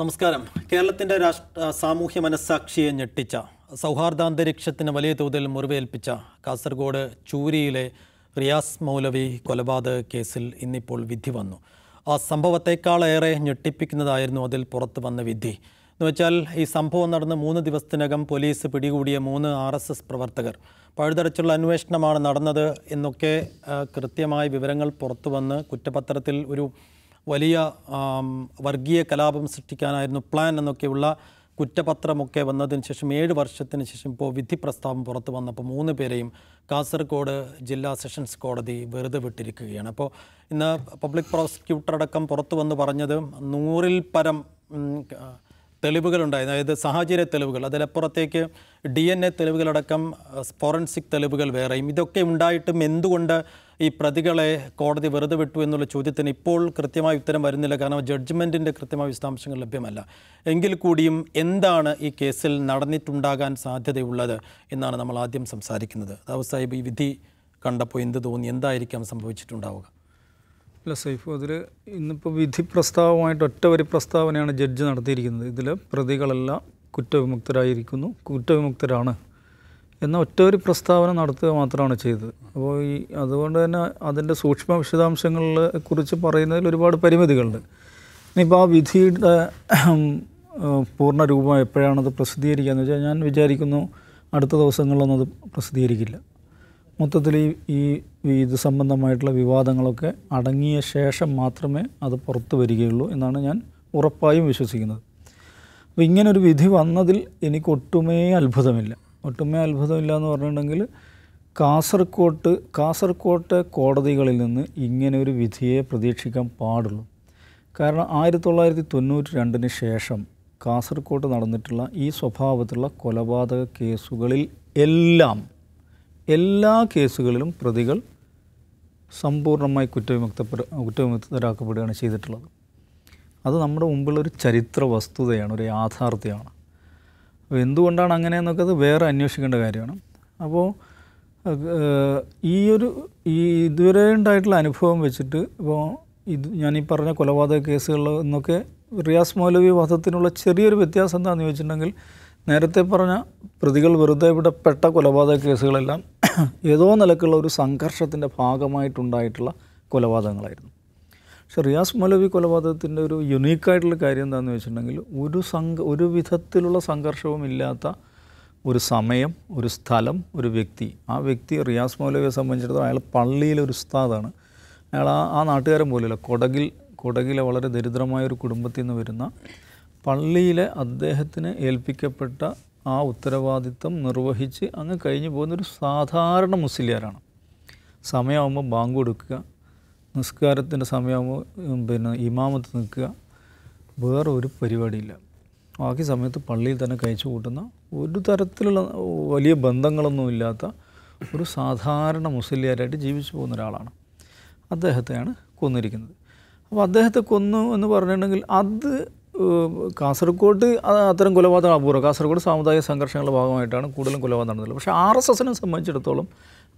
നമസ്കാരം കേരളത്തിന്റെ രാഷ്ട്ര സാമൂഹ്യ മനസ്സാക്ഷിയെ ഞെട്ടിച്ച സൗഹാർദ്ദാന്തരീക്ഷത്തിന് വലിയ തോതിൽ മുറിവേൽപ്പിച്ച കാസർഗോഡ് ചൂരിയിലെ റിയാസ് മൗലവി കൊലപാതക കേസിൽ ഇന്നിപ്പോൾ വിധി വന്നു ആ സംഭവത്തെക്കാളേറെ ഞെട്ടിപ്പിക്കുന്നതായിരുന്നു അതിൽ പുറത്തു വന്ന വിധി എന്നുവെച്ചാൽ ഈ സംഭവം നടന്ന് മൂന്ന് ദിവസത്തിനകം പോലീസ് പിടികൂടിയ മൂന്ന് ആർ എസ് എസ് പ്രവർത്തകർ പഴുതടച്ചുള്ള അന്വേഷണമാണ് നടന്നത് എന്നൊക്കെ കൃത്യമായ വിവരങ്ങൾ പുറത്തു വന്ന് കുറ്റപത്രത്തിൽ ഒരു വലിയ വർഗീയ കലാപം സൃഷ്ടിക്കാനായിരുന്നു പ്ലാൻ എന്നൊക്കെയുള്ള കുറ്റപത്രമൊക്കെ വന്നതിന് ശേഷം ഏഴ് വർഷത്തിന് ശേഷം ഇപ്പോൾ വിധി പ്രസ്താവം പുറത്ത് വന്നപ്പോൾ മൂന്ന് പേരെയും കാസർഗോഡ് ജില്ലാ സെഷൻസ് കോടതി വെറുതെ വിട്ടിരിക്കുകയാണ് അപ്പോൾ ഇന്ന് പബ്ലിക് പ്രോസിക്യൂട്ടർ അടക്കം പുറത്തു വന്ന് പറഞ്ഞത് നൂറിൽ പരം തെളിവുകളുണ്ടായി അതായത് സാഹചര്യ തെളിവുകൾ അതിലപ്പുറത്തേക്ക് ഡി എൻ എ തെളിവുകളടക്കം ഫോറൻസിക് തെളിവുകൾ വേറെയും ഇതൊക്കെ ഉണ്ടായിട്ടും എന്തുകൊണ്ട് ഈ പ്രതികളെ കോടതി വെറുതെ വിട്ടു എന്നുള്ള ചോദ്യത്തിന് ഇപ്പോൾ കൃത്യമായ ഉത്തരം വരുന്നില്ല കാരണം ജഡ്ജ്മെൻറ്റിൻ്റെ കൃത്യമായ വിശദാംശങ്ങൾ ലഭ്യമല്ല എങ്കിൽ കൂടിയും എന്താണ് ഈ കേസിൽ നടന്നിട്ടുണ്ടാകാൻ സാധ്യതയുള്ളത് എന്നാണ് നമ്മൾ ആദ്യം സംസാരിക്കുന്നത് ദാവൂസ് സാഹിബ് ഈ വിധി കണ്ടപ്പോൾ എന്ത് തോന്നി എന്തായിരിക്കാം സംഭവിച്ചിട്ടുണ്ടാവുക അല്ല സൈഫ് അതിൽ ഇന്നിപ്പോൾ വിധി പ്രസ്താവമായിട്ട് ഒറ്റ വരി പ്രസ്താവനയാണ് ജഡ്ജ് നടത്തിയിരിക്കുന്നത് ഇതിൽ പ്രതികളെല്ലാം കുറ്റവിമുക്തരായിരിക്കുന്നു കുറ്റവിമുക്തരാണ് എന്ന ഒറ്റ ഒരു പ്രസ്താവന നടത്തുക മാത്രമാണ് ചെയ്തത് അപ്പോൾ ഈ അതുകൊണ്ട് തന്നെ അതിൻ്റെ സൂക്ഷ്മ വിശദാംശങ്ങളെ കുറിച്ച് പറയുന്നതിൽ ഒരുപാട് പരിമിതികളുണ്ട് ഇനിയിപ്പോൾ ആ വിധിയുടെ പൂർണ്ണ രൂപം എപ്പോഴാണത് പ്രസിദ്ധീകരിക്കുക എന്ന് വെച്ചാൽ ഞാൻ വിചാരിക്കുന്നു അടുത്ത ദിവസങ്ങളിലൊന്നും അത് പ്രസിദ്ധീകരിക്കില്ല മൊത്തത്തിൽ ഈ ഇത് സംബന്ധമായിട്ടുള്ള വിവാദങ്ങളൊക്കെ അടങ്ങിയ ശേഷം മാത്രമേ അത് പുറത്തു വരികയുള്ളൂ എന്നാണ് ഞാൻ ഉറപ്പായും വിശ്വസിക്കുന്നത് അപ്പോൾ ഇങ്ങനൊരു വിധി വന്നതിൽ എനിക്ക് ഒട്ടുമേ അത്ഭുതമില്ല ഒട്ടുമേ അത്ഭുതമില്ല എന്ന് പറഞ്ഞിട്ടുണ്ടെങ്കിൽ കാസർകോട്ട് കാസർകോട്ടെ കോടതികളിൽ നിന്ന് ഇങ്ങനെ ഒരു വിധിയെ പ്രതീക്ഷിക്കാൻ പാടുള്ളൂ കാരണം ആയിരത്തി തൊള്ളായിരത്തി തൊണ്ണൂറ്റി രണ്ടിന് ശേഷം കാസർകോട്ട് നടന്നിട്ടുള്ള ഈ സ്വഭാവത്തിലുള്ള കൊലപാതക കേസുകളിൽ എല്ലാം എല്ലാ കേസുകളിലും പ്രതികൾ സമ്പൂർണ്ണമായി കുറ്റവിമുക്തപ്പെട കുറ്റവിമുക്തരാക്കപ്പെടുകയാണ് ചെയ്തിട്ടുള്ളത് അത് നമ്മുടെ മുമ്പിലൊരു ചരിത്ര വസ്തുതയാണ് ഒരു യാഥാർത്ഥ്യമാണ് അപ്പോൾ എന്തുകൊണ്ടാണ് അങ്ങനെ എന്നൊക്കെ അത് വേറെ അന്വേഷിക്കേണ്ട കാര്യമാണ് അപ്പോൾ ഈ ഒരു ഈ ഇതുവരെ ഉണ്ടായിട്ടുള്ള അനുഭവം വെച്ചിട്ട് ഇപ്പോൾ ഇത് ഞാൻ ഈ പറഞ്ഞ കൊലപാതക കേസുകളിൽ നിന്നൊക്കെ റിയാസ് മൗലവി വധത്തിനുള്ള ചെറിയൊരു വ്യത്യാസം എന്താണെന്ന് ചോദിച്ചിട്ടുണ്ടെങ്കിൽ നേരത്തെ പറഞ്ഞ പ്രതികൾ വെറുതെ വിടപ്പെട്ട കൊലപാതക കേസുകളെല്ലാം ഏതോ നിലക്കുള്ള ഒരു സംഘർഷത്തിൻ്റെ ഭാഗമായിട്ടുണ്ടായിട്ടുള്ള കൊലപാതകങ്ങളായിരുന്നു പക്ഷെ റിയാസ് മൗലവി കൊലപാതകത്തിൻ്റെ ഒരു യുണീക്കായിട്ടുള്ള കാര്യം എന്താണെന്ന് വെച്ചിട്ടുണ്ടെങ്കിൽ ഒരു സംഘ ഒരു വിധത്തിലുള്ള സംഘർഷവും ഇല്ലാത്ത ഒരു സമയം ഒരു സ്ഥലം ഒരു വ്യക്തി ആ വ്യക്തി റിയാസ് മൗലവിയെ സംബന്ധിച്ചിടത്തോളം അയാൾ പള്ളിയിലെ ഒരു ഉസ്താദാണ് അയാൾ ആ ആ നാട്ടുകാരൻ പോലെയല്ല കൊടകിൽ കൊടകിലെ വളരെ ദരിദ്രമായ ഒരു കുടുംബത്തിൽ നിന്ന് വരുന്ന പള്ളിയിലെ അദ്ദേഹത്തിന് ഏൽപ്പിക്കപ്പെട്ട ആ ഉത്തരവാദിത്തം നിർവഹിച്ച് അങ്ങ് കഴിഞ്ഞു പോകുന്നൊരു സാധാരണ മുസ്ലിയാരാണ് സമയമാകുമ്പോൾ ബാങ്ക് കൊടുക്കുക നിസ്കാരത്തിൻ്റെ സമയമാകുമ്പോൾ പിന്നെ ഇമാമത്ത് നിൽക്കുക വേറെ ഒരു പരിപാടിയില്ല ബാക്കി സമയത്ത് പള്ളിയിൽ തന്നെ കഴിച്ചു കൂട്ടുന്ന ഒരു തരത്തിലുള്ള വലിയ ബന്ധങ്ങളൊന്നും ഇല്ലാത്ത ഒരു സാധാരണ മുസ്ലിയാരായിട്ട് ജീവിച്ചു പോകുന്ന ഒരാളാണ് അദ്ദേഹത്തെയാണ് കൊന്നിരിക്കുന്നത് അപ്പോൾ അദ്ദേഹത്തെ കൊന്നു എന്ന് പറഞ്ഞിട്ടുണ്ടെങ്കിൽ അത് കാസർഗോഡ് അത്തരം കൊലപാതകം അപൂർവം കാസർഗോഡ് സാമുദായിക സംഘർഷങ്ങളുടെ ഭാഗമായിട്ടാണ് കൂടുതലും കൊലപാതകം നടന്നത് പക്ഷേ ആർ എസ് എസിനെ സംബന്ധിച്ചിടത്തോളം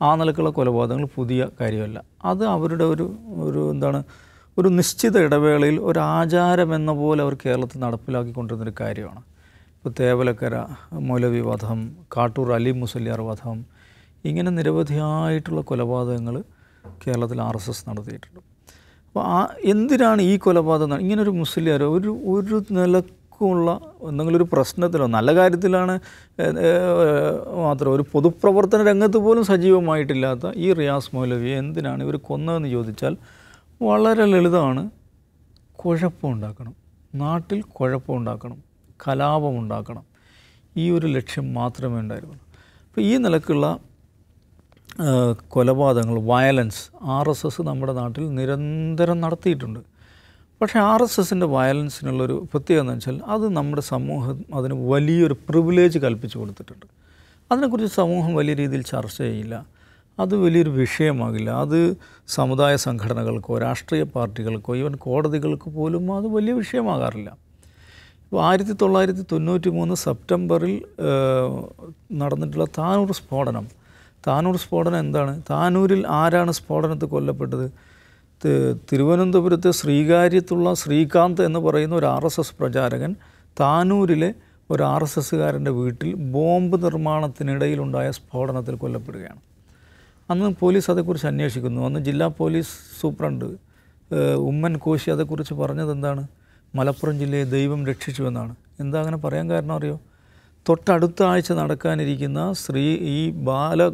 ആ നിലക്കുള്ള കൊലപാതകങ്ങൾ പുതിയ കാര്യമല്ല അത് അവരുടെ ഒരു ഒരു എന്താണ് ഒരു നിശ്ചിത ഇടവേളയിൽ ഒരു ആചാരം എന്ന പോലെ അവർ കേരളത്തിൽ ഒരു കാര്യമാണ് ഇപ്പോൾ തേവലക്കര മൗലവി വധം കാട്ടൂർ അലി മുസല്യാർ വധം ഇങ്ങനെ നിരവധിയായിട്ടുള്ള കൊലപാതകങ്ങൾ കേരളത്തിൽ ആർ എസ് എസ് നടത്തിയിട്ടുണ്ട് അപ്പോൾ ആ എന്തിനാണ് ഈ കൊലപാതകം ഇങ്ങനൊരു മുസ്ലിയാരോ ഒരു ഒരു നിലക്കുള്ള എന്തെങ്കിലും ഒരു പ്രശ്നത്തിലോ നല്ല കാര്യത്തിലാണ് മാത്രം ഒരു പൊതുപ്രവർത്തന രംഗത്ത് പോലും സജീവമായിട്ടില്ലാത്ത ഈ റിയാസ് മൗലവി എന്തിനാണ് ഇവർ കൊന്നതെന്ന് ചോദിച്ചാൽ വളരെ ലളിതമാണ് കുഴപ്പമുണ്ടാക്കണം നാട്ടിൽ കുഴപ്പമുണ്ടാക്കണം കലാപമുണ്ടാക്കണം ഈ ഒരു ലക്ഷ്യം മാത്രമേ ഉണ്ടായിരുന്നുള്ളൂ അപ്പോൾ ഈ നിലക്കുള്ള കൊലപാതകങ്ങൾ വയലൻസ് ആർ എസ് എസ് നമ്മുടെ നാട്ടിൽ നിരന്തരം നടത്തിയിട്ടുണ്ട് പക്ഷേ ആർ എസ് എസിൻ്റെ വയലൻസിനുള്ളൊരു പ്രത്യേകത എന്ന് വെച്ചാൽ അത് നമ്മുടെ സമൂഹം അതിന് വലിയൊരു പ്രിവിലേജ് കൽപ്പിച്ചു കൊടുത്തിട്ടുണ്ട് അതിനെക്കുറിച്ച് സമൂഹം വലിയ രീതിയിൽ ചർച്ച ചെയ്യില്ല അത് വലിയൊരു വിഷയമാകില്ല അത് സമുദായ സംഘടനകൾക്കോ രാഷ്ട്രീയ പാർട്ടികൾക്കോ ഈവൻ കോടതികൾക്ക് പോലും അത് വലിയ വിഷയമാകാറില്ല ഇപ്പോൾ ആയിരത്തി തൊള്ളായിരത്തി തൊണ്ണൂറ്റി മൂന്ന് സെപ്റ്റംബറിൽ നടന്നിട്ടുള്ള താനൂർ സ്ഫോടനം താനൂർ സ്ഫോടനം എന്താണ് താനൂരിൽ ആരാണ് സ്ഫോടനത്തിൽ കൊല്ലപ്പെട്ടത് തിരുവനന്തപുരത്തെ ശ്രീകാര്യത്തുള്ള ശ്രീകാന്ത് എന്ന് പറയുന്ന ഒരു ആർ എസ് എസ് പ്രചാരകൻ താനൂരിലെ ഒരു ആർ എസ് എസ്സുകാരൻ്റെ വീട്ടിൽ ബോംബ് നിർമ്മാണത്തിനിടയിലുണ്ടായ സ്ഫോടനത്തിൽ കൊല്ലപ്പെടുകയാണ് അന്ന് പോലീസ് അതേക്കുറിച്ച് അന്വേഷിക്കുന്നു അന്ന് ജില്ലാ പോലീസ് സൂപ്രണ്ട് ഉമ്മൻ കോശി അതേക്കുറിച്ച് പറഞ്ഞത് എന്താണ് മലപ്പുറം ജില്ലയെ ദൈവം രക്ഷിച്ചു എന്നാണ് എന്താ അങ്ങനെ പറയാൻ കാരണം അറിയോ തൊട്ടടുത്ത ആഴ്ച നടക്കാനിരിക്കുന്ന ശ്രീ ഈ ബാല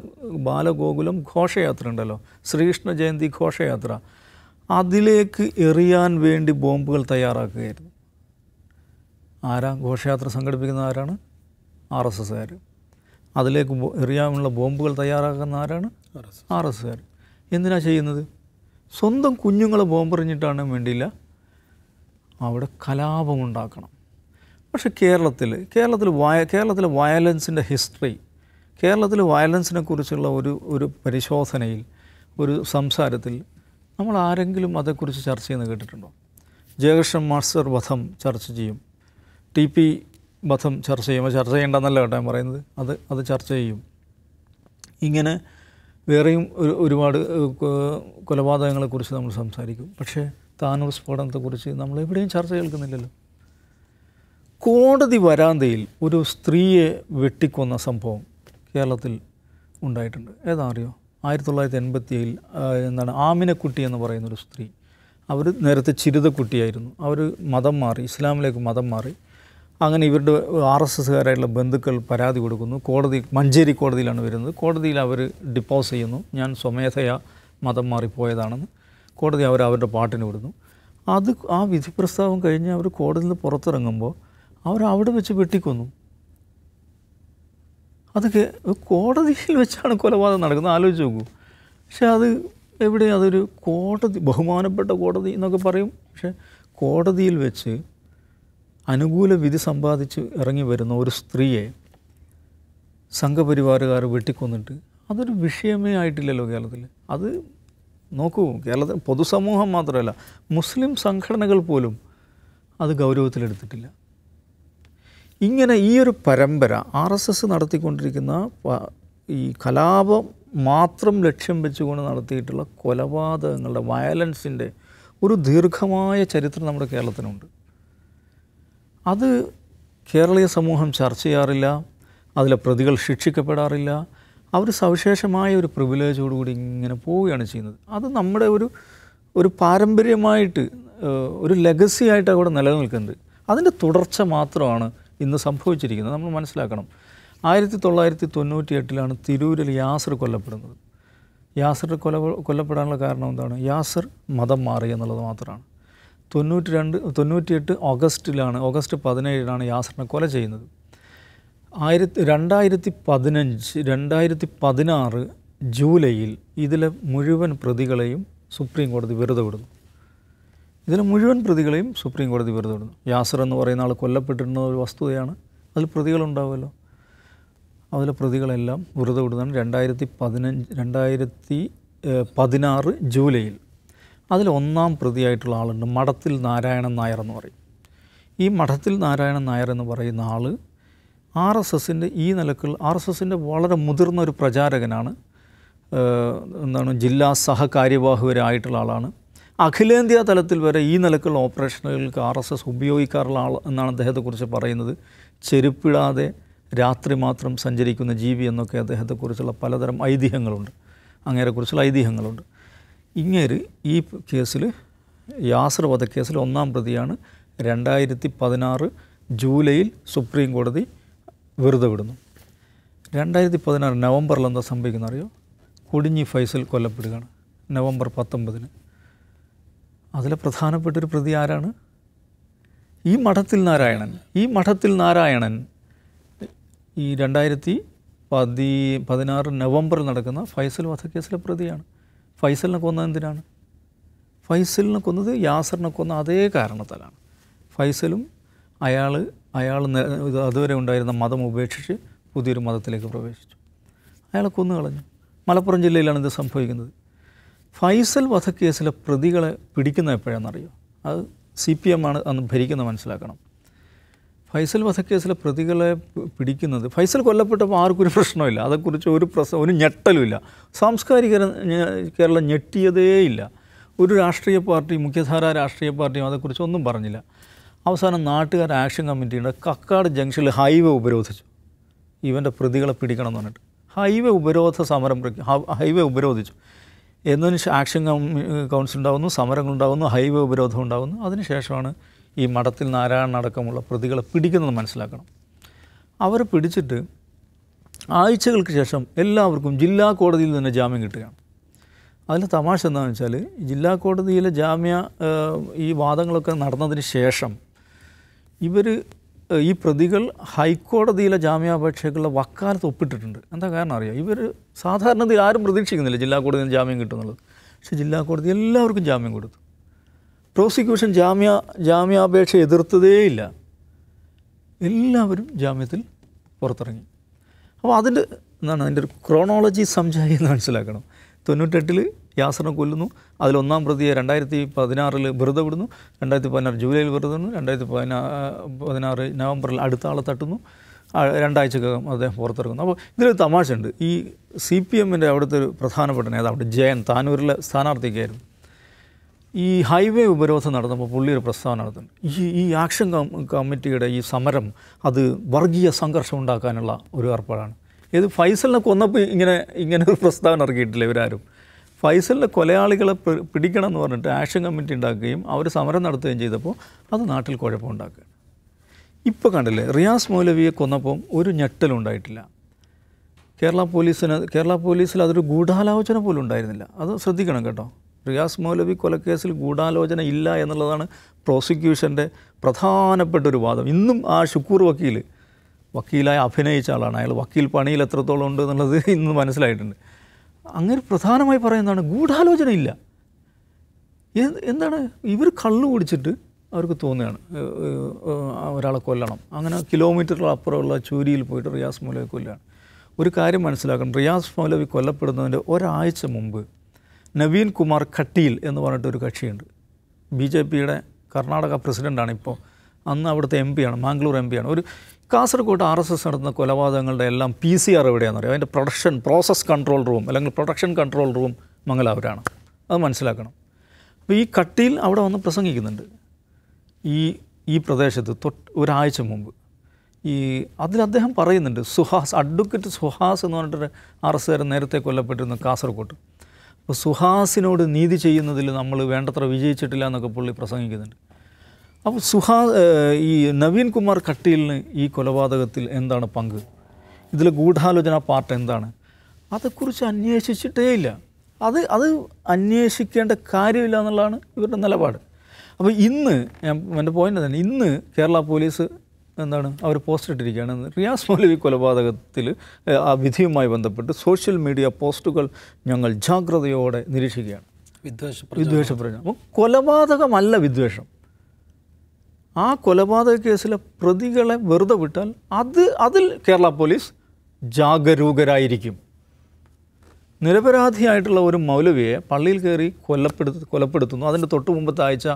ബാലഗോകുലം ഘോഷയാത്ര ഉണ്ടല്ലോ ശ്രീകൃഷ്ണ ജയന്തി ഘോഷയാത്ര അതിലേക്ക് എറിയാൻ വേണ്ടി ബോംബുകൾ തയ്യാറാക്കുകയായിരുന്നു ആരാ ഘോഷയാത്ര സംഘടിപ്പിക്കുന്ന ആരാണ് ആർ എസ് എസ്സുകാർ അതിലേക്ക് എറിയാനുള്ള ബോംബുകൾ തയ്യാറാക്കുന്ന ആരാണ് ആർ എസ് എസ്സുകാർ എന്തിനാണ് ചെയ്യുന്നത് സ്വന്തം കുഞ്ഞുങ്ങളെ ബോംബെറിഞ്ഞിട്ടാണ് വേണ്ടിയില്ല അവിടെ കലാപമുണ്ടാക്കണം പക്ഷേ കേരളത്തിൽ കേരളത്തിൽ വയ കേരളത്തിലെ വയലൻസിൻ്റെ ഹിസ്റ്ററി കേരളത്തിൽ വയലൻസിനെ കുറിച്ചുള്ള ഒരു ഒരു പരിശോധനയിൽ ഒരു സംസാരത്തിൽ നമ്മൾ ആരെങ്കിലും അതേക്കുറിച്ച് ചർച്ച ചെയ്യുന്ന കേട്ടിട്ടുണ്ടോ ജയകൃഷ്ണൻ മാസ്റ്റർ വധം ചർച്ച ചെയ്യും ടി പി വധം ചർച്ച ചെയ്യുമ്പോൾ ചർച്ച ചെയ്യേണ്ടെന്നല്ല കേട്ടോ ഞാൻ പറയുന്നത് അത് അത് ചർച്ച ചെയ്യും ഇങ്ങനെ വേറെയും ഒരു ഒരുപാട് കൊലപാതകങ്ങളെക്കുറിച്ച് നമ്മൾ സംസാരിക്കും പക്ഷേ താനൂർ സ്ഫോടനത്തെക്കുറിച്ച് നമ്മൾ എവിടെയും ചർച്ച കേൾക്കുന്നില്ലല്ലോ കോടതി വരാന്തയിൽ ഒരു സ്ത്രീയെ വെട്ടിക്കൊന്ന സംഭവം കേരളത്തിൽ ഉണ്ടായിട്ടുണ്ട് ഏതാറിയോ ആയിരത്തി തൊള്ളായിരത്തി എൺപത്തി ഏഴിൽ എന്താണ് ആമിനക്കുട്ടി എന്ന് പറയുന്ന ഒരു സ്ത്രീ അവർ നേരത്തെ ചിരുതക്കുട്ടിയായിരുന്നു അവർ മതം മാറി ഇസ്ലാമിലേക്ക് മതം മാറി അങ്ങനെ ഇവരുടെ ആർ എസ് എസ്സുകാരായിട്ടുള്ള ബന്ധുക്കൾ പരാതി കൊടുക്കുന്നു കോടതി മഞ്ചേരി കോടതിയിലാണ് വരുന്നത് കോടതിയിൽ അവർ ഡിപ്പോസ് ചെയ്യുന്നു ഞാൻ സ്വമേധയാ മതം മാറിപ്പോയതാണെന്ന് കോടതി അവർ അവരുടെ പാട്ടിന് വിടുന്നു അത് ആ വിധി പ്രസ്താവം കഴിഞ്ഞ് അവർ കോടതിയിൽ നിന്ന് പുറത്തിറങ്ങുമ്പോൾ അവർ അവിടെ വെച്ച് വെട്ടിക്കൊന്നു അതൊക്കെ കോടതിയിൽ വെച്ചാണ് കൊലപാതകം നടക്കുന്നത് ആലോചിച്ച് നോക്കൂ പക്ഷെ അത് എവിടെ അതൊരു കോടതി ബഹുമാനപ്പെട്ട കോടതി എന്നൊക്കെ പറയും പക്ഷെ കോടതിയിൽ വെച്ച് അനുകൂല വിധി സമ്പാദിച്ച് ഇറങ്ങി വരുന്ന ഒരു സ്ത്രീയെ സംഘപരിവാറുകാർ വെട്ടിക്കൊന്നിട്ട് അതൊരു വിഷയമേ ആയിട്ടില്ലല്ലോ കേരളത്തിൽ അത് നോക്കൂ കേരളത്തിൽ പൊതുസമൂഹം മാത്രമല്ല മുസ്ലിം സംഘടനകൾ പോലും അത് ഗൗരവത്തിലെടുത്തിട്ടില്ല ഇങ്ങനെ ഈ ഒരു പരമ്പര ആർ എസ് എസ് നടത്തിക്കൊണ്ടിരിക്കുന്ന ഈ കലാപം മാത്രം ലക്ഷ്യം വെച്ചുകൊണ്ട് നടത്തിയിട്ടുള്ള കൊലപാതകങ്ങളുടെ വയലൻസിൻ്റെ ഒരു ദീർഘമായ ചരിത്രം നമ്മുടെ കേരളത്തിനുണ്ട് അത് കേരളീയ സമൂഹം ചർച്ച ചെയ്യാറില്ല അതിലെ പ്രതികൾ ശിക്ഷിക്കപ്പെടാറില്ല അവർ സവിശേഷമായ ഒരു പ്രിവിലേജോടുകൂടി ഇങ്ങനെ പോവുകയാണ് ചെയ്യുന്നത് അത് നമ്മുടെ ഒരു ഒരു പാരമ്പര്യമായിട്ട് ഒരു ലെഗസി ആയിട്ട് അവിടെ നിലനിൽക്കുന്നുണ്ട് അതിൻ്റെ തുടർച്ച മാത്രമാണ് ഇന്ന് സംഭവിച്ചിരിക്കുന്നത് നമ്മൾ മനസ്സിലാക്കണം ആയിരത്തി തൊള്ളായിരത്തി തൊണ്ണൂറ്റി എട്ടിലാണ് തിരൂരിൽ യാസർ കൊല്ലപ്പെടുന്നത് യാസർ കൊല കൊല്ലപ്പെടാനുള്ള കാരണം എന്താണ് യാസർ മതം മാറി എന്നുള്ളത് മാത്രമാണ് തൊണ്ണൂറ്റി രണ്ട് തൊണ്ണൂറ്റി എട്ട് ഓഗസ്റ്റിലാണ് ഓഗസ്റ്റ് പതിനേഴിലാണ് യാസറിനെ കൊല ചെയ്യുന്നത് ആയിരത്തി രണ്ടായിരത്തി പതിനഞ്ച് രണ്ടായിരത്തി പതിനാറ് ജൂലൈയിൽ ഇതിലെ മുഴുവൻ പ്രതികളെയും സുപ്രീം കോടതി വെറുതെ വിടുന്നു ഇതിന് മുഴുവൻ പ്രതികളെയും സുപ്രീം കോടതി വെറുതെ വിടുന്നു യാസർ എന്ന് പറയുന്ന ആൾ കൊല്ലപ്പെട്ടിരുന്ന ഒരു വസ്തുതയാണ് അതിൽ പ്രതികളുണ്ടാവുമല്ലോ അതിലെ പ്രതികളെല്ലാം വെറുതെ വിടുന്നതാണ് രണ്ടായിരത്തി പതിനഞ്ച് രണ്ടായിരത്തി പതിനാറ് ജൂലൈയിൽ അതിൽ ഒന്നാം പ്രതിയായിട്ടുള്ള ആളുണ്ട് മഠത്തിൽ നാരായണൻ നായർ എന്ന് പറയും ഈ മഠത്തിൽ നാരായണൻ നായർ എന്ന് പറയുന്ന ആൾ ആർ എസ് എസിൻ്റെ ഈ നിലക്കിൽ ആർ എസ് എസിൻ്റെ വളരെ മുതിർന്ന ഒരു പ്രചാരകനാണ് എന്താണ് ജില്ലാ സഹകാര്യവാഹകരായിട്ടുള്ള ആളാണ് അഖിലേന്ത്യാ തലത്തിൽ വരെ ഈ നിലക്കുള്ള ഓപ്പറേഷനുകൾക്ക് ആർ എസ് എസ് ഉപയോഗിക്കാറുള്ള ആൾ എന്നാണ് അദ്ദേഹത്തെക്കുറിച്ച് പറയുന്നത് ചെരുപ്പിടാതെ രാത്രി മാത്രം സഞ്ചരിക്കുന്ന ജീവി എന്നൊക്കെ അദ്ദേഹത്തെക്കുറിച്ചുള്ള പലതരം ഐതിഹ്യങ്ങളുണ്ട് അങ്ങേരെക്കുറിച്ചുള്ള ഐതിഹ്യങ്ങളുണ്ട് ഇങ്ങനെ ഈ കേസിൽ യാസർ വധക്കേസിൽ ഒന്നാം പ്രതിയാണ് രണ്ടായിരത്തി പതിനാറ് ജൂലൈയിൽ സുപ്രീം കോടതി വെറുതെ വിടുന്നു രണ്ടായിരത്തി പതിനാറ് നവംബറിൽ എന്താ സംഭവിക്കുന്നറിയോ അറിയോ ഫൈസൽ കൊല്ലപ്പെടുകയാണ് നവംബർ പത്തൊമ്പതിന് അതിലെ പ്രധാനപ്പെട്ടൊരു പ്രതി ആരാണ് ഈ മഠത്തിൽ നാരായണൻ ഈ മഠത്തിൽ നാരായണൻ ഈ രണ്ടായിരത്തി പതി പതിനാറ് നവംബറിൽ നടക്കുന്ന ഫൈസൽ വധക്കേസിലെ പ്രതിയാണ് ഫൈസലിനെ കൊന്നത് എന്തിനാണ് ഫൈസലിനെ കൊന്നത് യാസറിനെ കൊന്ന അതേ കാരണത്താലാണ് ഫൈസലും അയാൾ അയാൾ അതുവരെ ഉണ്ടായിരുന്ന മതം ഉപേക്ഷിച്ച് പുതിയൊരു മതത്തിലേക്ക് പ്രവേശിച്ചു അയാളെ കൊന്നു കളഞ്ഞു മലപ്പുറം ജില്ലയിലാണ് ഇത് സംഭവിക്കുന്നത് ഫൈസൽ വധക്കേസിലെ പ്രതികളെ പിടിക്കുന്ന എപ്പോഴാണെന്നറിയോ അത് സി പി എം ആണ് അന്ന് ഭരിക്കുന്നത് മനസ്സിലാക്കണം ഫൈസൽ വധക്കേസിലെ പ്രതികളെ പിടിക്കുന്നത് ഫൈസൽ കൊല്ലപ്പെട്ടപ്പോൾ ആർക്കും ഒരു പ്രശ്നമില്ല അതേക്കുറിച്ച് ഒരു പ്രശ്നം ഒരു ഞെട്ടലുമില്ല സാംസ്കാരിക കേരളം ഞെട്ടിയതേയില്ല ഒരു രാഷ്ട്രീയ പാർട്ടി മുഖ്യധാര രാഷ്ട്രീയ പാർട്ടിയും അതേക്കുറിച്ച് ഒന്നും പറഞ്ഞില്ല അവസാനം നാട്ടുകാർ ആക്ഷൻ കമ്മിറ്റിയുടെ കക്കാട് ജംഗ്ഷനിൽ ഹൈവേ ഉപരോധിച്ചു ഇവൻ്റെ പ്രതികളെ പിടിക്കണം എന്ന് പറഞ്ഞിട്ട് ഹൈവേ ഉപരോധ സമരം ഹൈവേ ഉപരോധിച്ചു എന്നതിന് ആക്ഷൻ കൗൺസിൽ ഉണ്ടാകുന്നു സമരങ്ങൾ ഉണ്ടാകുന്നു ഹൈവേ ഉപരോധം ഉണ്ടാകുന്നു അതിനുശേഷമാണ് ഈ മഠത്തിൽ നാരായണൻ അടക്കമുള്ള പ്രതികളെ പിടിക്കുന്നത് മനസ്സിലാക്കണം അവർ പിടിച്ചിട്ട് ആഴ്ചകൾക്ക് ശേഷം എല്ലാവർക്കും ജില്ലാ കോടതിയിൽ തന്നെ ജാമ്യം കിട്ടുകയാണ് അതിൽ തമാശ എന്താണെന്ന് വെച്ചാൽ ജില്ലാ കോടതിയിലെ ജാമ്യ ഈ വാദങ്ങളൊക്കെ നടന്നതിന് ശേഷം ഇവർ ഈ പ്രതികൾ ഹൈക്കോടതിയിലെ ജാമ്യാപേക്ഷകളുടെ വക്കാലത്ത് ഒപ്പിട്ടിട്ടുണ്ട് എന്താ കാരണം അറിയാം ഇവർ സാധാരണത്തിൽ ആരും പ്രതീക്ഷിക്കുന്നില്ല ജില്ലാ കോടതിയിൽ നിന്ന് ജാമ്യം കിട്ടുന്നുള്ളത് പക്ഷേ ജില്ലാ കോടതി എല്ലാവർക്കും ജാമ്യം കൊടുത്തു പ്രോസിക്യൂഷൻ ജാമ്യ ജാമ്യാപേക്ഷ എതിർത്തതേയില്ല എല്ലാവരും ജാമ്യത്തിൽ പുറത്തിറങ്ങി അപ്പോൾ അതിൻ്റെ എന്താണ് അതിൻ്റെ ഒരു ക്രോണോളജി സംജായി എന്ന് മനസ്സിലാക്കണം തൊണ്ണൂറ്റെട്ടിൽ യാസറിനെ കൊല്ലുന്നു അതിലൊന്നാം പ്രതിയെ രണ്ടായിരത്തി പതിനാറിൽ വെറുതെ വിടുന്നു രണ്ടായിരത്തി പതിനാറ് ജൂലൈയിൽ വെറുതെ വിടുന്നു രണ്ടായിരത്തി പതിനാ പതിനാറ് നവംബറിൽ അടുത്ത ആളെ തട്ടുന്നു രണ്ടാഴ്ചക്കകം അദ്ദേഹം പുറത്തിറങ്ങുന്നു അപ്പോൾ ഇതിലൊരു ഉണ്ട് ഈ സി പി എമ്മിൻ്റെ അവിടുത്തെ ഒരു പ്രധാനപ്പെട്ട നേതാവ് ജയൻ താനൂരിലെ സ്ഥാനാർത്ഥിക്കായിരുന്നു ഈ ഹൈവേ ഉപരോധം നടന്നപ്പോൾ പുള്ളി ഒരു പ്രസ്താവന നടത്തുന്നു ഈ ഈ ആക്ഷൻ കമ്മിറ്റിയുടെ ഈ സമരം അത് വർഗീയ സംഘർഷം ഉണ്ടാക്കാനുള്ള ഒരു ഏർപ്പാടാണ് ഇത് ഫൈസലിനെ കൊന്നപ്പോൾ ഇങ്ങനെ ഇങ്ങനെ ഒരു പ്രസ്താവന ഇറക്കിയിട്ടില്ല ഇവരാരും ഫൈസലിൻ്റെ കൊലയാളികളെ പിടിക്കണം എന്ന് പറഞ്ഞിട്ട് ആക്ഷൻ കമ്മിറ്റി ഉണ്ടാക്കുകയും അവർ സമരം നടത്തുകയും ചെയ്തപ്പോൾ അത് നാട്ടിൽ കുഴപ്പമുണ്ടാക്കുക ഇപ്പോൾ കണ്ടില്ലേ റിയാസ് മൗലവിയെ കൊന്നപ്പം ഒരു ഞെട്ടലുണ്ടായിട്ടില്ല കേരള പോലീസിന് കേരള പോലീസിൽ അതൊരു ഗൂഢാലോചന പോലും ഉണ്ടായിരുന്നില്ല അത് ശ്രദ്ധിക്കണം കേട്ടോ റിയാസ് മൗലവി കൊലക്കേസിൽ ഗൂഢാലോചന ഇല്ല എന്നുള്ളതാണ് പ്രോസിക്യൂഷൻ്റെ പ്രധാനപ്പെട്ട ഒരു വാദം ഇന്നും ആ ഷുക്കൂർ വക്കീൽ വക്കീലായി അഭിനയിച്ച ആളാണ് അയാൾ വക്കീൽ പണിയിൽ എത്രത്തോളം ഉണ്ട് എന്നുള്ളത് ഇന്ന് മനസ്സിലായിട്ടുണ്ട് അങ്ങനെ പ്രധാനമായി പറയുന്നതാണ് ഗൂഢാലോചനയില്ല എന്താണ് ഇവർ കള്ളു കുടിച്ചിട്ട് അവർക്ക് തോന്നുകയാണ് ഒരാളെ കൊല്ലണം അങ്ങനെ കിലോമീറ്ററിൽ അപ്പുറമുള്ള ചൂരിയിൽ പോയിട്ട് റിയാസ് മൗലവി കൊല്ലുകയാണ് ഒരു കാര്യം മനസ്സിലാക്കണം റിയാസ് മൗലവി കൊല്ലപ്പെടുന്നതിൻ്റെ ഒരാഴ്ച മുമ്പ് നവീൻ കുമാർ ഖട്ടിയിൽ എന്ന് പറഞ്ഞിട്ട് ഒരു കക്ഷിയുണ്ട് ബി ജെ പിയുടെ കർണാടക പ്രസിഡൻ്റാണ് ഇപ്പോൾ അന്ന് അവിടുത്തെ എം പിയാണ് മാംഗ്ലൂർ എം പിയാണ് ഒരു കാസർഗോഡ് ആർ എസ് എസ് നടത്തുന്ന കൊലപാതകങ്ങളുടെ എല്ലാം പി സി ആർ എവിടെയാണെന്നറിയാം അതിൻ്റെ പ്രൊഡക്ഷൻ പ്രോസസ് കൺട്രോൾ റൂം അല്ലെങ്കിൽ പ്രൊഡക്ഷൻ കൺട്രോൾ റൂം മംഗലാപുരാണ് അത് മനസ്സിലാക്കണം അപ്പോൾ ഈ കട്ടിയിൽ അവിടെ വന്ന് പ്രസംഗിക്കുന്നുണ്ട് ഈ ഈ പ്രദേശത്ത് തൊട്ട് ഒരാഴ്ച മുമ്പ് ഈ അതിൽ അദ്ദേഹം പറയുന്നുണ്ട് സുഹാസ് അഡ്വക്കേറ്റ് സുഹാസ് എന്ന് പറഞ്ഞിട്ടൊരു ആർ എസ് കാരൻ നേരത്തെ കൊല്ലപ്പെട്ടിരുന്നു കാസർഗോഡ് അപ്പോൾ സുഹാസിനോട് നീതി ചെയ്യുന്നതിൽ നമ്മൾ വേണ്ടത്ര വിജയിച്ചിട്ടില്ല എന്നൊക്കെ പുള്ളി പ്രസംഗിക്കുന്നുണ്ട് അപ്പോൾ സുഹാ ഈ നവീൻ കുമാർ കട്ടീലിന് ഈ കൊലപാതകത്തിൽ എന്താണ് പങ്ക് ഇതിൽ ഗൂഢാലോചന പാർട്ട് എന്താണ് അതെക്കുറിച്ച് അന്വേഷിച്ചിട്ടേ ഇല്ല അത് അത് അന്വേഷിക്കേണ്ട കാര്യമില്ല എന്നുള്ളതാണ് ഇവരുടെ നിലപാട് അപ്പോൾ ഇന്ന് ഞാൻ എൻ്റെ പോയിൻ്റ് തന്നെ ഇന്ന് കേരള പോലീസ് എന്താണ് അവർ പോസ്റ്റ് ഇട്ടിരിക്കുകയാണ് റിയാസ് മൗലവി കൊലപാതകത്തിൽ ആ വിധിയുമായി ബന്ധപ്പെട്ട് സോഷ്യൽ മീഡിയ പോസ്റ്റുകൾ ഞങ്ങൾ ജാഗ്രതയോടെ നിരീക്ഷിക്കുകയാണ് വിദ്വേഷ വിദ്വേഷ പ്രചരണം കൊലപാതകമല്ല വിദ്വേഷം ആ കൊലപാതക കേസിലെ പ്രതികളെ വെറുതെ വിട്ടാൽ അത് അതിൽ കേരള പോലീസ് ജാഗരൂകരായിരിക്കും നിരപരാധിയായിട്ടുള്ള ഒരു മൗലവിയെ പള്ളിയിൽ കയറി കൊല്ലപ്പെടു കൊലപ്പെടുത്തുന്നു അതിൻ്റെ തൊട്ട് മുമ്പത്തെ ആഴ്ച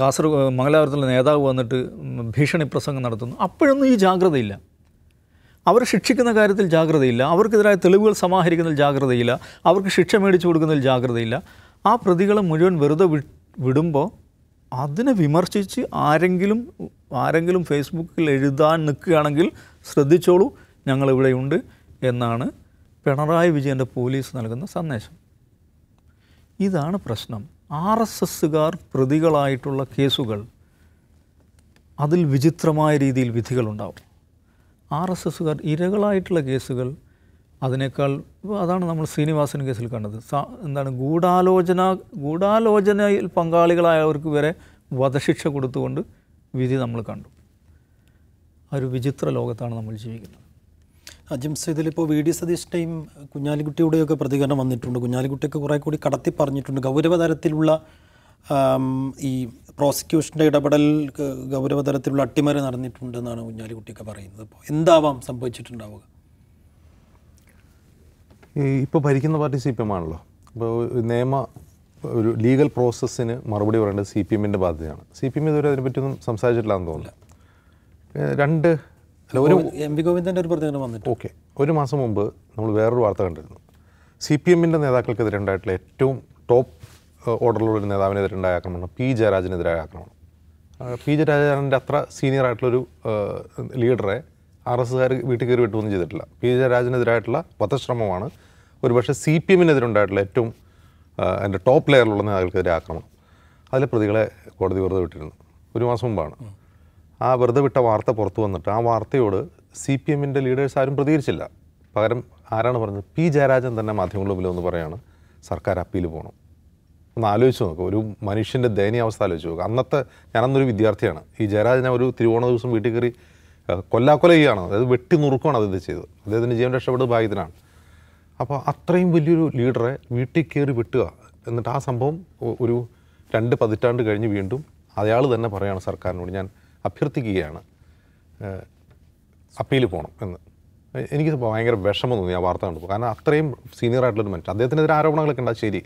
കാസർഗോഡ് മംഗലാപുരത്തിലെ നേതാവ് വന്നിട്ട് ഭീഷണി പ്രസംഗം നടത്തുന്നു അപ്പോഴൊന്നും ഈ ജാഗ്രതയില്ല അവർ ശിക്ഷിക്കുന്ന കാര്യത്തിൽ ജാഗ്രതയില്ല അവർക്കെതിരായ തെളിവുകൾ സമാഹരിക്കുന്നതിൽ ജാഗ്രതയില്ല അവർക്ക് ശിക്ഷ മേടിച്ചു കൊടുക്കുന്നതിൽ ജാഗ്രതയില്ല ആ പ്രതികളെ മുഴുവൻ വെറുതെ വിടുമ്പോൾ അതിനെ വിമർശിച്ച് ആരെങ്കിലും ആരെങ്കിലും ഫേസ്ബുക്കിൽ എഴുതാൻ നിൽക്കുകയാണെങ്കിൽ ശ്രദ്ധിച്ചോളൂ ഞങ്ങളിവിടെയുണ്ട് എന്നാണ് പിണറായി വിജയൻ്റെ പോലീസ് നൽകുന്ന സന്ദേശം ഇതാണ് പ്രശ്നം ആർ എസ് എസ്സുകാർ പ്രതികളായിട്ടുള്ള കേസുകൾ അതിൽ വിചിത്രമായ രീതിയിൽ വിധികളുണ്ടാവും ആർ എസ് എസ്സുകാർ ഇരകളായിട്ടുള്ള കേസുകൾ അതിനേക്കാൾ അതാണ് നമ്മൾ ശ്രീനിവാസൻ കേസിൽ കണ്ടത് എന്താണ് ഗൂഢാലോചന ഗൂഢാലോചനയിൽ പങ്കാളികളായവർക്ക് വരെ വധശിക്ഷ കൊടുത്തുകൊണ്ട് വിധി നമ്മൾ കണ്ടു ഒരു വിചിത്ര ലോകത്താണ് നമ്മൾ ജീവിക്കുന്നത് അജിംസ് ഇതിലിപ്പോൾ വി ഡി സതീഷിൻ്റെയും കുഞ്ഞാലിക്കുട്ടിയുടെയൊക്കെ പ്രതികരണം വന്നിട്ടുണ്ട് കുഞ്ഞാലിക്കുട്ടിയൊക്കെ കുറേ കൂടി കടത്തി പറഞ്ഞിട്ടുണ്ട് ഗൗരവതരത്തിലുള്ള ഈ പ്രോസിക്യൂഷൻ്റെ ഇടപെടൽ ഗൗരവതരത്തിലുള്ള അട്ടിമറി നടന്നിട്ടുണ്ടെന്നാണ് കുഞ്ഞാലിക്കുട്ടിയൊക്കെ പറയുന്നത് അപ്പോൾ എന്താവാം സംഭവിച്ചിട്ടുണ്ടാവുക ഈ ഇപ്പോൾ ഭരിക്കുന്ന പാർട്ടി സി പി എം ആണല്ലോ ഇപ്പോൾ നിയമ ഒരു ലീഗൽ പ്രോസസ്സിന് മറുപടി പറയേണ്ടത് സി പി എമ്മിൻ്റെ ബാധ്യതയാണ് സി പി എം ഇതുവരെ അതിനെപ്പറ്റിയൊന്നും സംസാരിച്ചിട്ടില്ല എന്ന് തോന്നുന്നു രണ്ട് അല്ല ഒരു എം വി ഗോവിന്ദൻ്റെ ഒരു പ്രതികരണം വന്നിട്ട് ഓക്കെ ഒരു മാസം മുമ്പ് നമ്മൾ വേറൊരു വാർത്ത കണ്ടിരുന്നു സി പി എമ്മിൻ്റെ നേതാക്കൾക്കെതിരെ ഉണ്ടായിട്ടുള്ള ഏറ്റവും ടോപ്പ് ഓർഡറിലുള്ള ഒരു നേതാവിനെതിരെ ഉണ്ടായ ആക്രമണം പി ജയരാജനെതിരായ ആക്രമണം പി ജയരാജൻ്റെ അത്ര സീനിയർ ആയിട്ടുള്ളൊരു ലീഡറെ ആർ കാർ വീട്ടിൽ കയറി വിട്ടുമൊന്നും ചെയ്തിട്ടില്ല പി ജയരാജനെതിരായിട്ടുള്ള വധശ്രമമാണ് ഒരുപക്ഷെ സി പി എമ്മിനെതിരുണ്ടായിട്ടുള്ള ഏറ്റവും എൻ്റെ ടോപ്പ് ലെയറിലുള്ള നേതാക്കൾക്കെതിരെ ആക്രമണം അതിലെ പ്രതികളെ കോടതി വെറുതെ വിട്ടിരുന്നു ഒരു മാസം മുമ്പാണ് ആ വെറുതെ വിട്ട വാർത്ത പുറത്തു വന്നിട്ട് ആ വാർത്തയോട് സി പി എമ്മിൻ്റെ ലീഡേഴ്സ് ആരും പ്രതികരിച്ചില്ല പകരം ആരാണ് പറഞ്ഞത് പി ജയരാജൻ തന്നെ മാധ്യമങ്ങളിൽ മുമ്പിൽ ഒന്ന് പറയാണ് സർക്കാർ അപ്പീൽ പോകണം ഒന്ന് ആലോചിച്ച് നോക്കുക ഒരു മനുഷ്യൻ്റെ ദയനീയാവസ്ഥ ആലോചിച്ച് നോക്കുക അന്നത്തെ ഞാനന്നൊരു വിദ്യാർത്ഥിയാണ് ഈ ജയരാജനെ ഒരു തിരുവോണ ദിവസം വീട്ടിൽ കയറി കൊല്ലാക്കൊല ചെയ്യുകയാണ് അതായത് വെട്ടി നുറുക്കുകയാണ് അത് ചെയ്തത് അദ്ദേഹത്തിൻ്റെ ജീവൻ രക്ഷപ്പെട്ടത് ഭാഗ്യത്തിനാണ് അപ്പോൾ അത്രയും വലിയൊരു ലീഡറെ വീട്ടിൽ കയറി വിട്ടുക എന്നിട്ട് ആ സംഭവം ഒരു രണ്ട് പതിറ്റാണ്ട് കഴിഞ്ഞ് വീണ്ടും അയാൾ തന്നെ പറയുകയാണ് സർക്കാരിനോട് ഞാൻ അഭ്യർത്ഥിക്കുകയാണ് അപ്പീൽ പോകണം എന്ന് എനിക്ക് ഭയങ്കര വിഷമം തോന്നി ആ വാർത്ത കണ്ടപ്പോൾ കാരണം അത്രയും സീനിയർ ആയിട്ടുള്ളൊരു മനുഷ്യൻ അദ്ദേഹത്തിനെതിരെ ആരോപണങ്ങളൊക്കെ ഉണ്ടാ ശരി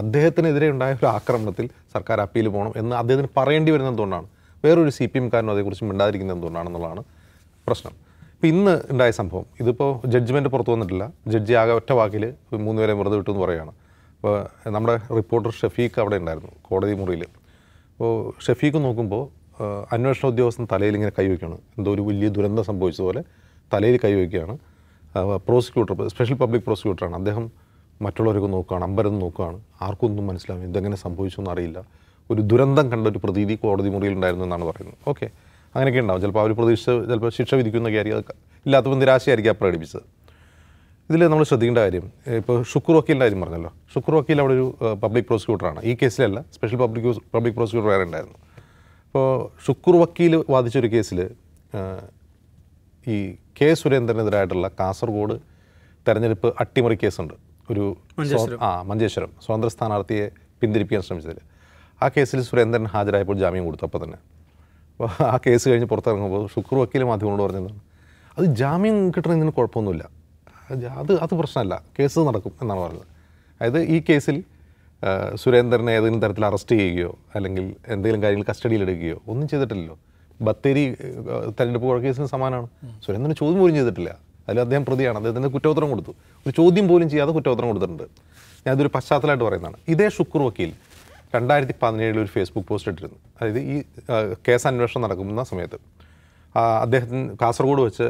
അദ്ദേഹത്തിനെതിരെ ഉണ്ടായ ഒരു ആക്രമണത്തിൽ സർക്കാർ അപ്പീൽ പോകണം എന്ന് അദ്ദേഹത്തിന് പറയേണ്ടി വരുന്നത് എന്തുകൊണ്ടാണ് വേറൊരു സി പി കാരനും അതേക്കുറിച്ച് മിണ്ടാതിരിക്കുന്നത് എന്തുകൊണ്ടാണെന്നുള്ളതാണ് പ്രശ്നം ഇപ്പോൾ ഇന്ന് ഉണ്ടായ സംഭവം ഇതിപ്പോൾ ജഡ്ജ്മെൻറ്റ് പുറത്തു വന്നിട്ടില്ല ജഡ്ജി ആകെ ഒറ്റ വാക്കിൽ മൂന്നുപേരെ വെറുതെ വിട്ടു എന്ന് പറയുകയാണ് അപ്പോൾ നമ്മുടെ റിപ്പോർട്ടർ ഷെഫീഖ് അവിടെ ഉണ്ടായിരുന്നു കോടതി മുറിയിൽ അപ്പോൾ ഷെഫീഖ് നോക്കുമ്പോൾ അന്വേഷണ ഉദ്യോഗസ്ഥൻ തലയിൽ ഇങ്ങനെ കൈവയ്ക്കുകയാണ് എന്തോ ഒരു വലിയ ദുരന്തം സംഭവിച്ചതുപോലെ തലയിൽ കൈവയ്ക്കുകയാണ് പ്രോസിക്യൂട്ടർ സ്പെഷ്യൽ പബ്ലിക് പ്രോസിക്യൂട്ടറാണ് അദ്ദേഹം മറ്റുള്ളവരൊക്കെ നോക്കുകയാണ് അമ്പരം നോക്കുകയാണ് ആർക്കും ഒന്നും മനസ്സിലാവും ഇതെങ്ങനെ സംഭവിച്ചു എന്നറിയില്ല ഒരു ദുരന്തം കണ്ട ഒരു പ്രതീതി കോടതി മുറിയിൽ ഉണ്ടായിരുന്നു എന്നാണ് പറയുന്നത് ഓക്കെ അങ്ങനെയൊക്കെ ഉണ്ടാവും ചിലപ്പോൾ അവർ പ്രതീക്ഷിച്ച് ചിലപ്പോൾ ശിക്ഷ വിധിക്കുന്നൊക്കെ ആയിരിക്കും അത് ഇല്ലാത്തപ്പോൾ നിരാശയായിരിക്കും ആ പ്രകടിപ്പിച്ചത് ഇതിൽ നമ്മൾ ശ്രദ്ധിക്കേണ്ട കാര്യം ഇപ്പോൾ ഷുക്കൂർ വക്കീലിൻ്റെ കാര്യം പറഞ്ഞല്ലോ ഷുക്കൂർ വക്കീൽ അവിടെ ഒരു പബ്ലിക് പ്രോസിക്യൂട്ടറാണ് ഈ കേസിലല്ല സ്പെഷ്യൽ പബ്ലിക് പബ്ലിക് പ്രോസിക്യൂട്ടർ വേറെ ഉണ്ടായിരുന്നു അപ്പോൾ ഷുക്കൂർ വക്കീൽ വാദിച്ചൊരു കേസിൽ ഈ കെ സുരേന്ദ്രനെതിരായിട്ടുള്ള കാസർഗോഡ് തെരഞ്ഞെടുപ്പ് അട്ടിമറി കേസുണ്ട് ഒരു ആ മഞ്ചേശ്വരം സ്വതന്ത്ര സ്ഥാനാർത്ഥിയെ പിന്തിരിപ്പിക്കാൻ ശ്രമിച്ചതിൽ ആ കേസിൽ സുരേന്ദ്രൻ ഹാജരായപ്പോൾ ജാമ്യം കൊടുത്തു അപ്പോൾ തന്നെ അപ്പോൾ ആ കേസ് കഴിഞ്ഞ് പുറത്തിറങ്ങുമ്പോൾ ശുക്ര വക്കീൽ മാധ്യമങ്ങളോട് പറഞ്ഞതാണ് അത് ജാമ്യം കിട്ടണതിന് കുഴപ്പമൊന്നുമില്ല അത് അത് പ്രശ്നമല്ല കേസ് നടക്കും എന്നാണ് പറഞ്ഞത് അതായത് ഈ കേസിൽ സുരേന്ദ്രനെ ഏതെങ്കിലും തരത്തിൽ അറസ്റ്റ് ചെയ്യുകയോ അല്ലെങ്കിൽ എന്തെങ്കിലും കാര്യങ്ങൾ കസ്റ്റഡിയിലെടുക്കുകയോ ഒന്നും ചെയ്തിട്ടില്ലല്ലോ ബത്തേരി തെരഞ്ഞെടുപ്പ് കേസിന് സമാനമാണ് സുരേന്ദ്രന് ചോദ്യം പോലും ചെയ്തിട്ടില്ല അതിൽ അദ്ദേഹം പ്രതിയാണ് അദ്ദേഹത്തിന് കുറ്റോത്തരം കൊടുത്തു ഒരു ചോദ്യം പോലും ചെയ്യാതെ കുറ്റോത്തരം കൊടുത്തിട്ടുണ്ട് ഞാനതൊരു പശ്ചാത്തലമായിട്ട് പറയുന്നതാണ് ഇതേ ഷുക്കൂർ വക്കീൽ രണ്ടായിരത്തി പതിനേഴിൽ ഒരു ഫേസ്ബുക്ക് പോസ്റ്റ് ഇട്ടിരുന്നു അതായത് ഈ കേസ് അന്വേഷണം നടക്കുന്ന സമയത്ത് അദ്ദേഹത്തിന് കാസർഗോഡ് വെച്ച്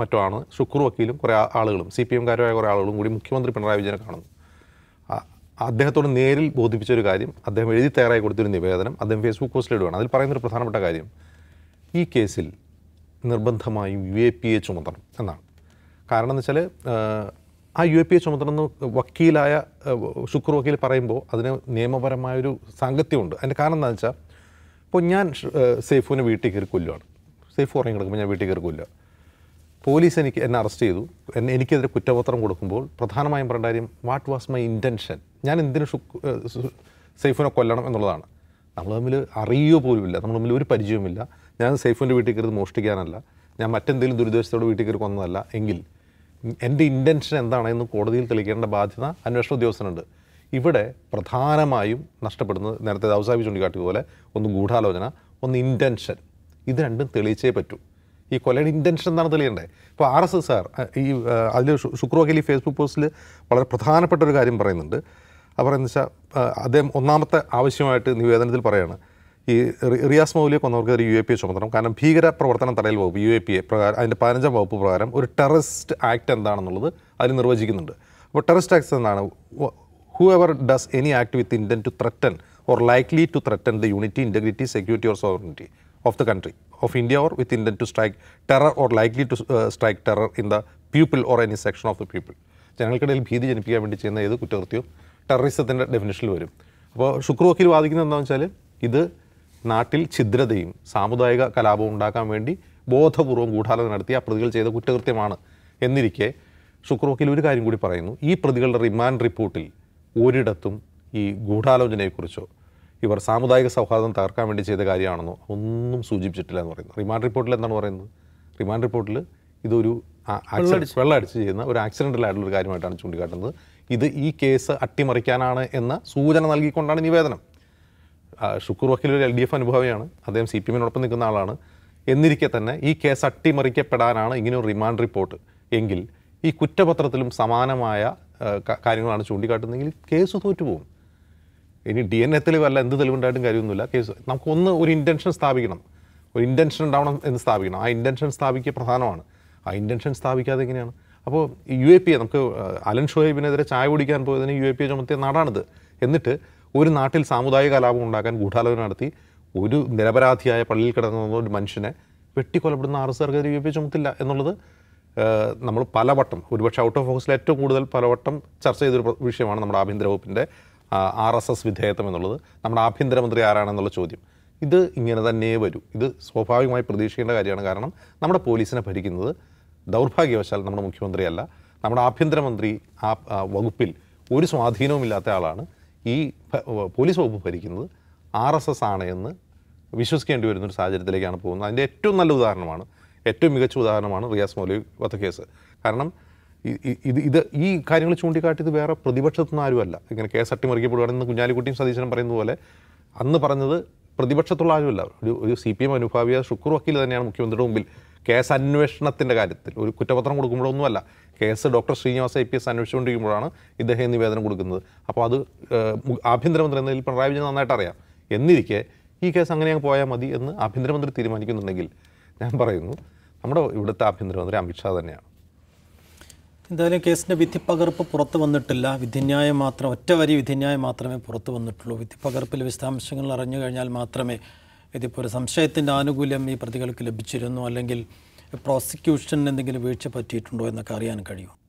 മറ്റോ ആണ് ഷുക്കൂർ വക്കീലും കുറേ ആളുകളും സി പി എംകാരായ കുറേ ആളുകളും കൂടി മുഖ്യമന്ത്രി പിണറായി വിജയനെ കാണുന്നു അദ്ദേഹത്തോട് നേരിൽ ബോധിപ്പിച്ച ഒരു കാര്യം അദ്ദേഹം എഴുതി തയ്യാറായി കൊടുത്തൊരു നിവേദനം അദ്ദേഹം ഫേസ്ബുക്ക് പോസ്റ്റിൽ ഇടുകയാണ് അതിൽ പറയുന്നൊരു പ്രധാനപ്പെട്ട കാര്യം ഈ കേസിൽ നിർബന്ധമായും യു എ പി എ ചുമത്തണം എന്നാണ് കാരണം എന്ന് വെച്ചാൽ ആ യു എ പി എ ചുമത്തണമെന്ന് വക്കീലായ ശുക്ർ വക്കീൽ പറയുമ്പോൾ അതിന് നിയമപരമായൊരു സാങ്കത്യമുണ്ട് അതിൻ്റെ കാരണം എന്താണെന്ന് വെച്ചാൽ ഇപ്പോൾ ഞാൻ സേഫുവിനെ വീട്ടിൽ കയറി കൊല്ലുവാണ് സേഫ് ഉറങ്ങി കിടക്കുമ്പോൾ ഞാൻ വീട്ടിൽ കയറി കൊല്ലുക പോലീസ് എനിക്ക് എന്നെ അറസ്റ്റ് ചെയ്തു എന്നെ എനിക്കെതിരെ കുറ്റപത്രം കൊടുക്കുമ്പോൾ പ്രധാനമായും പറയേണ്ട കാര്യം വാട്ട് വാസ് മൈ ഇൻറ്റൻഷൻ ഞാൻ എന്തിനു സേഫിനെ കൊല്ലണം എന്നുള്ളതാണ് നമ്മൾ തമ്മിൽ അറിയുക പോലുമില്ല നമ്മൾ തമ്മിൽ ഒരു പരിചയവുമില്ല ഞാൻ സേഫിൻ്റെ വീട്ടിൽ കയറി മോഷ്ടിക്കാനല്ല ഞാൻ മറ്റെന്തെങ്കിലും ദുരുദ്ദേശത്തോട് വീട്ടിൽ കയറി കൊന്നതല്ല എങ്കിൽ എൻ്റെ ഇൻറ്റൻഷൻ എന്താണെന്ന് കോടതിയിൽ തെളിയിക്കേണ്ട ബാധ്യത അന്വേഷണ ഉദ്യോഗസ്ഥനുണ്ട് ഇവിടെ പ്രധാനമായും നഷ്ടപ്പെടുന്നത് നേരത്തെ ദൗസാബി ചൂണ്ടിക്കാട്ടിയ പോലെ ഒന്ന് ഗൂഢാലോചന ഒന്ന് ഇൻറ്റൻഷൻ ഇത് രണ്ടും തെളിയിച്ചേ പറ്റൂ ഈ കൊലയുടെ ഇൻറ്റൻഷൻ എന്താണ് തെളിയണ്ടേ ഇപ്പോൾ ആർ എസ് എസ് ആർ ഈ അതിൽ ശുക്രോ അഖിലി ഫേസ്ബുക്ക് പോസ്റ്റിൽ വളരെ പ്രധാനപ്പെട്ട ഒരു കാര്യം പറയുന്നുണ്ട് അത് പറയുന്നത് വെച്ചാൽ അദ്ദേഹം ഒന്നാമത്തെ ആവശ്യമായിട്ട് നിവേദനത്തിൽ പറയുകയാണ് Rias Molik on the UAP Shomatram, kind of bigger Provatan Taril of UAP and the Paranja Vopu program, or a terrorist act and the other, I didn't know what But terrorist acts and whoever does any act with intent to threaten or likely to threaten the unity, integrity, security, or sovereignty of the country, of India, or with intent to strike terror or likely to uh, strike terror in the people or any section of the people. General Kadil Pidi and PM and Chena, നാട്ടിൽ ഛിദ്രതയും സാമുദായിക കലാപവും ഉണ്ടാക്കാൻ വേണ്ടി ബോധപൂർവ്വം ഗൂഢാലോചന നടത്തി ആ പ്രതികൾ ചെയ്ത കുറ്റകൃത്യമാണ് എന്നിരിക്കെ ശുക്ർ ഒരു കാര്യം കൂടി പറയുന്നു ഈ പ്രതികളുടെ റിമാൻഡ് റിപ്പോർട്ടിൽ ഒരിടത്തും ഈ ഗൂഢാലോചനയെക്കുറിച്ചോ ഇവർ സാമുദായിക സൗഹാർദ്ദം തകർക്കാൻ വേണ്ടി ചെയ്ത കാര്യമാണെന്നോ ഒന്നും സൂചിപ്പിച്ചിട്ടില്ല എന്ന് പറയുന്നത് റിമാൻഡ് റിപ്പോർട്ടിൽ എന്താണ് പറയുന്നത് റിമാൻഡ് റിപ്പോർട്ടിൽ ഇതൊരു വെള്ളടിച്ച് ചെയ്യുന്ന ഒരു ആക്സിഡൻ്റൽ ആയിട്ടുള്ള ഒരു കാര്യമായിട്ടാണ് ചൂണ്ടിക്കാട്ടുന്നത് ഇത് ഈ കേസ് അട്ടിമറിക്കാനാണ് എന്ന സൂചന നൽകിക്കൊണ്ടാണ് നിവേദനം ഷുക്കൂർ വക്കീൽ ഒരു എൽ ഡി എഫ് അനുഭവിയാണ് അദ്ദേഹം സി പി എമ്മിനോടൊപ്പം നിൽക്കുന്ന ആളാണ് എന്നിരിക്കെ തന്നെ ഈ കേസ് അട്ടിമറിക്കപ്പെടാനാണ് ഇങ്ങനെ ഒരു റിമാൻഡ് റിപ്പോർട്ട് എങ്കിൽ ഈ കുറ്റപത്രത്തിലും സമാനമായ കാര്യങ്ങളാണ് ചൂണ്ടിക്കാട്ടുന്നതെങ്കിൽ കേസ് തോറ്റുപോകും ഇനി ഡി എൻ എ തെളിവല്ല എന്ത് തെളിവുണ്ടായിട്ടും കാര്യമൊന്നുമില്ല കേസ് നമുക്കൊന്ന് ഒരു ഇൻറ്റൻഷൻ സ്ഥാപിക്കണം ഒരു ഇൻറ്റൻഷൻ ഉണ്ടാവണം എന്ന് സ്ഥാപിക്കണം ആ ഇൻറ്റൻഷൻ സ്ഥാപിക്കുക പ്രധാനമാണ് ആ ഇൻറ്റൻഷൻ സ്ഥാപിക്കാതെ എങ്ങനെയാണ് അപ്പോൾ യു എ പി എ നമുക്ക് അലൻ ഷുഹൈബിനെതിരെ ചായ കുടിക്കാൻ പോയതിന് യു എ പി എ ചുമത്തിയ നാടാണിത് എന്നിട്ട് ഒരു നാട്ടിൽ സാമുദായിക കലാപം ഉണ്ടാക്കാൻ ഗൂഢാലോചന നടത്തി ഒരു നിരപരാധിയായ പള്ളിയിൽ കിടന്ന ഒരു മനുഷ്യനെ വെട്ടിക്കൊലപ്പെടുന്ന ആർ എസ് ആർക്കെതിരെ യു പി ചുമത്തില്ല എന്നുള്ളത് നമ്മൾ പലവട്ടം ഒരുപക്ഷെ ഔട്ട് ഓഫ് ഫോക്കസിൽ ഏറ്റവും കൂടുതൽ പലവട്ടം ചർച്ച ചെയ്തൊരു വിഷയമാണ് നമ്മുടെ ആഭ്യന്തര വകുപ്പിൻ്റെ ആർ എസ് എസ് വിധേയത്വം എന്നുള്ളത് നമ്മുടെ ആഭ്യന്തരമന്ത്രി ആരാണെന്നുള്ള ചോദ്യം ഇത് ഇങ്ങനെ തന്നെ വരും ഇത് സ്വാഭാവികമായി പ്രതീക്ഷിക്കേണ്ട കാര്യമാണ് കാരണം നമ്മുടെ പോലീസിനെ ഭരിക്കുന്നത് ദൗർഭാഗ്യവശാൽ നമ്മുടെ മുഖ്യമന്ത്രിയല്ല നമ്മുടെ ആഭ്യന്തരമന്ത്രി ആ വകുപ്പിൽ ഒരു സ്വാധീനവുമില്ലാത്ത ആളാണ് ഈ പോലീസ് വകുപ്പ് ഭരിക്കുന്നത് ആർ എസ് എസ് ആണ് എന്ന് വിശ്വസിക്കേണ്ടി വരുന്നൊരു സാഹചര്യത്തിലേക്കാണ് പോകുന്നത് അതിൻ്റെ ഏറ്റവും നല്ല ഉദാഹരണമാണ് ഏറ്റവും മികച്ച ഉദാഹരണമാണ് റിയാസ് മൗലി വധക്കേസ് കാരണം ഇത് ഇത് ഈ കാര്യങ്ങൾ ചൂണ്ടിക്കാട്ടിയത് വേറെ പ്രതിപക്ഷത്തു നിന്ന് ആരുമല്ല ഇങ്ങനെ കേസ് അട്ടിമറിക്കപ്പെടുകയാണെന്ന് കുഞ്ഞാലിക്കുട്ടിയും സതീശനും പറയുന്ന പോലെ അന്ന് പറഞ്ഞത് പ്രതിപക്ഷത്തുള്ള ആരുമല്ല ഒരു ഒരു സി പി എം അനുഭാവിയ ഷുക്കൂർ വക്കീൽ തന്നെയാണ് മുഖ്യമന്ത്രിയുടെ മുമ്പിൽ കേസ് അന്വേഷണത്തിൻ്റെ കാര്യത്തിൽ ഒരു കുറ്റപത്രം കൊടുക്കുമ്പോഴൊന്നുമല്ല case doctor Srinivasa I P S അന്വേഷിച്ചുകൊണ്ടിരിക്കുമ്പോഴാണ് ഇദ്ദേഹം ഈ നിവേദനം കൊടുക്കുന്നത് അപ്പോൾ അത് ആഭ്യന്തരമന്ത്രി എന്നതിൽ പിണറായി വിജയൻ നന്നായിട്ട് അറിയാം എന്നിരിക്കെ ഈ കേസ് അങ്ങനെ അങ്ങ് പോയാൽ മതി എന്ന് ആഭ്യന്തരമന്ത്രി തീരുമാനിക്കുന്നുണ്ടെങ്കിൽ ഞാൻ പറയുന്നു നമ്മുടെ ഇവിടുത്തെ ആഭ്യന്തരമന്ത്രി അമിത്ഷാ തന്നെയാണ് എന്തായാലും കേസിൻ്റെ പകർപ്പ് പുറത്തു വന്നിട്ടില്ല വിധിന്യായം മാത്രം ഒറ്റ വരി വിധിന്യായം മാത്രമേ പുറത്തു വന്നിട്ടുള്ളൂ പകർപ്പിൽ വിശദാംശങ്ങൾ അറിഞ്ഞു കഴിഞ്ഞാൽ മാത്രമേ ഇതിപ്പോൾ ഒരു സംശയത്തിൻ്റെ ആനുകൂല്യം ഈ പ്രതികൾക്ക് ലഭിച്ചിരുന്നു അല്ലെങ്കിൽ പ്രോസിക്യൂഷനിൽ എന്തെങ്കിലും വീഴ്ച പറ്റിയിട്ടുണ്ടോ എന്നൊക്കെ അറിയാൻ കഴിയുമോ